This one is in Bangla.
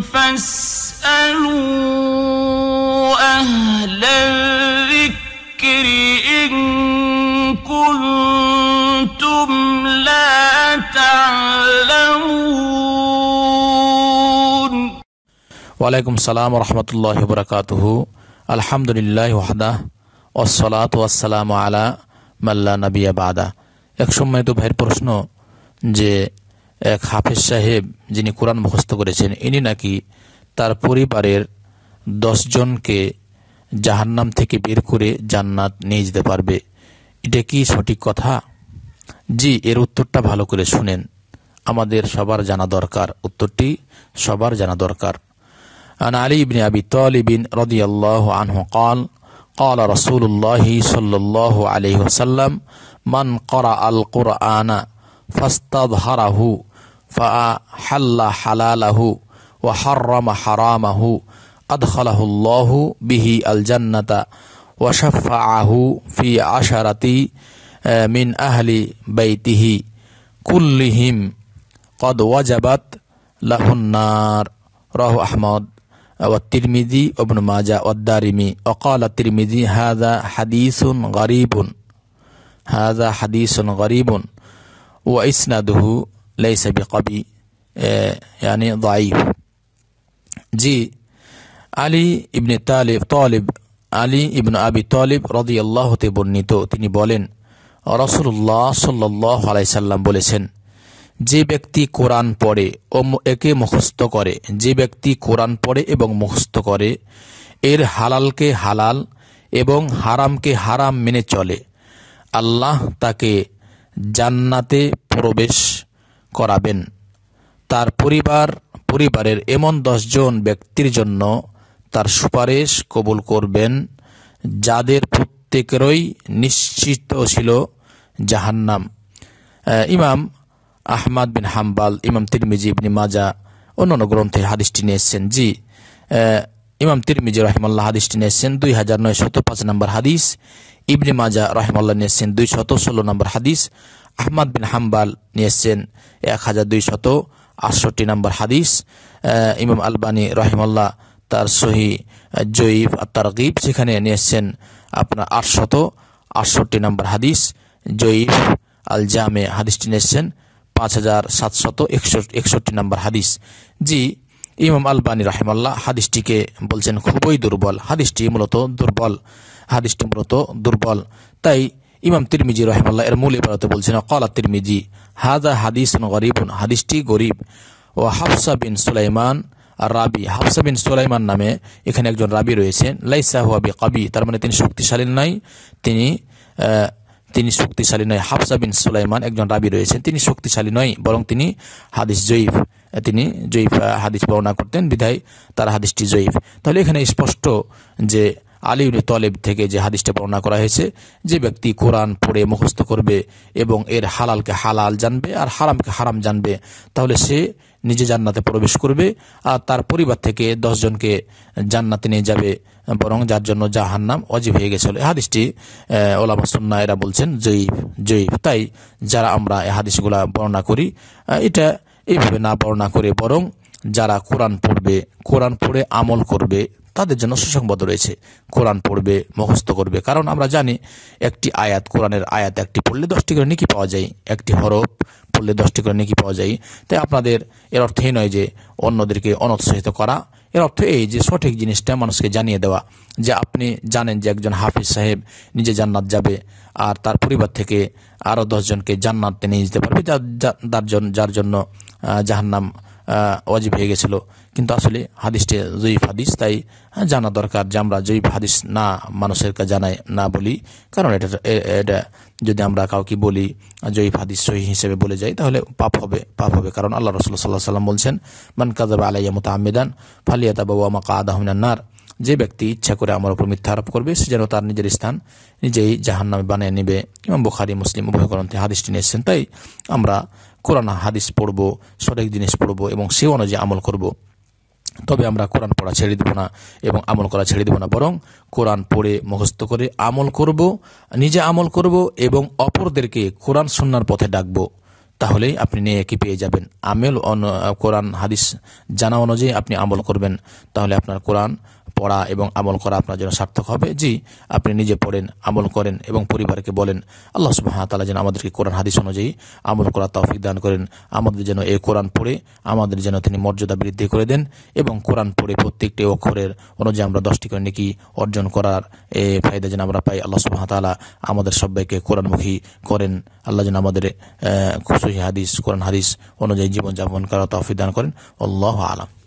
فاسألوا أهل الذكر إن كنتم لا تعلمون وعليكم السلام ورحمة الله وبركاته الحمد لله وحده والصلاة والسلام على মাল্লা নাবিয়া বাদা এক সম্মানিত ভাইয়ের প্রশ্ন যে এক হাফেজ সাহেব যিনি কোরআন মুখস্থ করেছেন ইনি নাকি তার পরিবারের দশজনকে জাহান্নাম থেকে বের করে জান্নাত নিয়ে যেতে পারবে এটা কি সঠিক কথা জি এর উত্তরটা ভালো করে শুনেন আমাদের সবার জানা দরকার উত্তরটি সবার জানা দরকার عن علي بن أبي طالب رضي الله عنه قال قال رسول الله صلى الله عليه وسلم من قرأ القرآن فاستظهره হাল্লা হালালাহু ও হার্রামা হারামাহু আদখালাহুল্লাহু বিহি আল জান্নাতা ওয়াশাফা আহু ফি আশারাতি মিন আহলি বাইতিহি কুল্লিহিম কদ ওয়াজাবাত লাহুন্নার রাহু আহমদ والترمذي وابن ماجه والدارمي وقال الترمذي هذا حديث غريب هذا حديث غريب وإسناده ليس بقبي يعني ضعيف جي علي ابن طالب طالب আলী ইবনু আবি তলিব রদিয়াল্লাহতে বর্ণিত তিনি বলেন الله عليه আলাইসাল্লাম বলেছেন যে ব্যক্তি কোরআন পড়ে ও একে মুখস্থ করে যে ব্যক্তি কোরআন পড়ে এবং মুখস্থ করে এর হালালকে হালাল এবং হারামকে হারাম মেনে চলে আল্লাহ তাকে জান্নাতে প্রবেশ করাবেন তার পরিবার পরিবারের এমন দশজন ব্যক্তির জন্য তার সুপারিশ কবুল করবেন যাদের প্রত্যেকেরই নিশ্চিত ছিল জাহান্নাম ইমাম আহমাদ বিন হাম্বাল ইমাম তিরমিজি ইবনি মাজা অন্যান্য গ্রন্থে হাদিসটি নিয়েছেন জি ইমাম তিরমিজি রহমাল্লাহ হাদিসটি নিয়েছেন দুই হাজার নয় শত পাঁচ নম্বর হাদিস ইবনি মাজা রহমাল্লাহ নিয়েছেন দুই শত ষোলো নম্বর হাদিস আহমদ বিন হাম্বাল নিয়ে এক হাজার দুই শত আটষট্টি নম্বর হাদিস ইমাম আলবানী রহিমাল্লাহ তার সহি জয়ীফ আর তারগিব সেখানে নিয়ে আপনার আটশত আটষট্টি নম্বর হাদিস জয়ীফ আল জামে হাদিসটি নিয়ে পাঁচ হাজার সাতশত একষট্টি নম্বর হাদিস জি ইমাম আলবানী রাহেমাল্লাহ হাদিসটিকে বলছেন খুবই দুর্বল হাদিসটি মূলত দুর্বল হাদিসটি মূলত দুর্বল তাই ইমাম তিরমিজি রহমাল্লাহ এর মূল ইবাদতে বলছেন কলা তিরমিজি হাদা হাদিস গরিবুন হাদিসটি গরিব ও হাফসা বিন সুলাইমান আর রাবি হাফসা বিন সুলাইমান নামে এখানে একজন রাবি রয়েছেন লাইসা হুয়াবি কাবি তার মানে তিনি শক্তিশালী নয় তিনি তিনি শক্তিশালী নয় হাফসা বিন সুলাইমান একজন রাবি রয়েছেন তিনি শক্তিশালী নয় বরং তিনি হাদিস জয়ীফ তিনি জয়ীফ হাদিস বর্ণনা করতেন বিধায় তার হাদিসটি জয়ীফ তাহলে এখানে স্পষ্ট যে আলী তলেব থেকে যে হাদিসটা বর্ণনা করা হয়েছে যে ব্যক্তি কোরআন পড়ে মুখস্থ করবে এবং এর হালালকে হালাল জানবে আর হারামকে হারাম জানবে তাহলে সে নিজে জান্নাতে প্রবেশ করবে আর তার পরিবার থেকে দশজনকে জান্নাতে নিয়ে যাবে বরং যার জন্য জাহান নাম অজীব হয়ে গেছিল এ হাদিসটি ওলামা এরা বলছেন জৈব জৈব তাই যারা আমরা এ হাদিসগুলা বর্ণনা করি এটা এইভাবে না বর্ণনা করে বরং যারা কোরআন পড়বে কোরআন পড়ে আমল করবে তাদের জন্য সুসংবাদ রয়েছে কোরআন পড়বে মুখস্থ করবে কারণ আমরা জানি একটি আয়াত কোরআনের আয়াত একটি পড়লে দশটি করে নিকি পাওয়া যায় একটি হরফ পড়লে দশটি করে নিকি পাওয়া যায় তাই আপনাদের এর অর্থ এই নয় যে অন্যদেরকে অনুৎসাহিত করা এর অর্থ এই যে সঠিক জিনিসটা মানুষকে জানিয়ে দেওয়া যে আপনি জানেন যে একজন হাফিজ সাহেব নিজে জান্নাত যাবে আর তার পরিবার থেকে আরও দশজনকে জান্নাতে নিয়ে যেতে পারবে যার জন্য যার জন্য জাহান্নাম ওয়াজিব হয়ে গেছিল কিন্তু আসলে হাদিসটি জয়ীফ হাদিস তাই জানা দরকার যে আমরা জয়ীফ হাদিস না মানুষের জানাই না বলি কারণ এটা এটা যদি আমরা কাউকে বলি জয়ীফ হাদিস সহি হিসেবে বলে যাই তাহলে পাপ হবে পাপ হবে কারণ আল্লাহ রসুল সাল্লাহ সাল্লাম বলছেন মান কাজাব আলাইয়া মতো আমেদান ফালিয়াতা বাবু আমা নার যে ব্যক্তি ইচ্ছা করে আমার উপর মিথ্যা আরোপ করবে সে যেন তার নিজের স্থান নিজেই জাহান্নামে বানিয়ে নেবে এবং বুখারি মুসলিম উভয় গ্রন্থে হাদিসটি নিয়েছেন তাই আমরা কোরআন হাদিস পড়ব সঠিক জিনিস পড়ব এবং সে অনুযায়ী আমল করব। তবে আমরা কোরআন পড়া ছেড়ে দেবো না এবং আমল করা ছেড়ে দেব না বরং কোরআন পড়ে মুখস্থ করে আমল করব নিজে আমল করব এবং অপরদেরকে কোরআন সন্ন্যার পথে ডাকব তাহলেই আপনি নেকি পেয়ে যাবেন আমেল কোরআন হাদিস জানা অনুযায়ী আপনি আমল করবেন তাহলে আপনার কোরআন পড়া এবং আমল করা আপনার জন্য সার্থক হবে জি আপনি নিজে পড়েন আমল করেন এবং পরিবারকে বলেন আল্লাহ তালা যেন আমাদেরকে কোরআন হাদিস অনুযায়ী আমল করা তৌফিক দান করেন আমাদের যেন এই কোরআন পড়ে আমাদের যেন তিনি মর্যাদা বৃদ্ধি করে দেন এবং কোরআন পড়ে প্রত্যেকটি অক্ষরের অনুযায়ী আমরা দশটি করে নাকি অর্জন করার এ ফায়দা যেন আমরা পাই আল্লাহ তালা আমাদের সবাইকে কোরআনমুখী করেন আল্লাহ যেন আমাদের খুশি হাদিস কোরআন হাদিস অনুযায়ী জীবনযাপন করা তৌফিক দান করেন আল্লাহ আলম